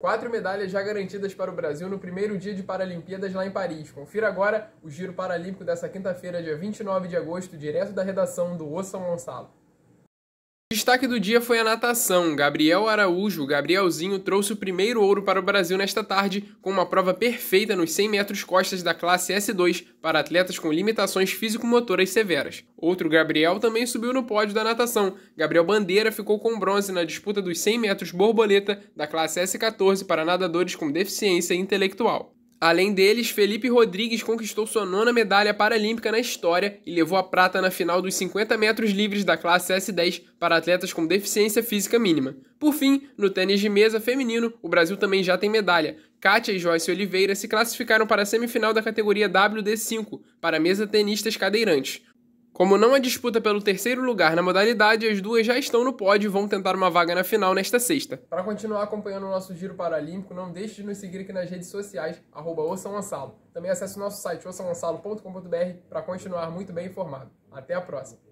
Quatro medalhas já garantidas para o Brasil no primeiro dia de Paralimpíadas lá em Paris. Confira agora o giro paralímpico dessa quinta-feira, dia 29 de agosto, direto da redação do Ossa Gonçalo destaque do dia foi a natação. Gabriel Araújo, Gabrielzinho, trouxe o primeiro ouro para o Brasil nesta tarde, com uma prova perfeita nos 100 metros costas da classe S2 para atletas com limitações físico-motoras severas. Outro Gabriel também subiu no pódio da natação. Gabriel Bandeira ficou com bronze na disputa dos 100 metros borboleta da classe S14 para nadadores com deficiência intelectual. Além deles, Felipe Rodrigues conquistou sua nona medalha paralímpica na história e levou a prata na final dos 50 metros livres da classe S10 para atletas com deficiência física mínima. Por fim, no tênis de mesa feminino, o Brasil também já tem medalha. Kátia e Joyce Oliveira se classificaram para a semifinal da categoria WD5 para mesa tenistas cadeirantes. Como não há disputa pelo terceiro lugar na modalidade, as duas já estão no pódio e vão tentar uma vaga na final nesta sexta. Para continuar acompanhando o nosso Giro Paralímpico, não deixe de nos seguir aqui nas redes sociais, arroba Também acesse o nosso site ossagonçalo.com.br para continuar muito bem informado. Até a próxima!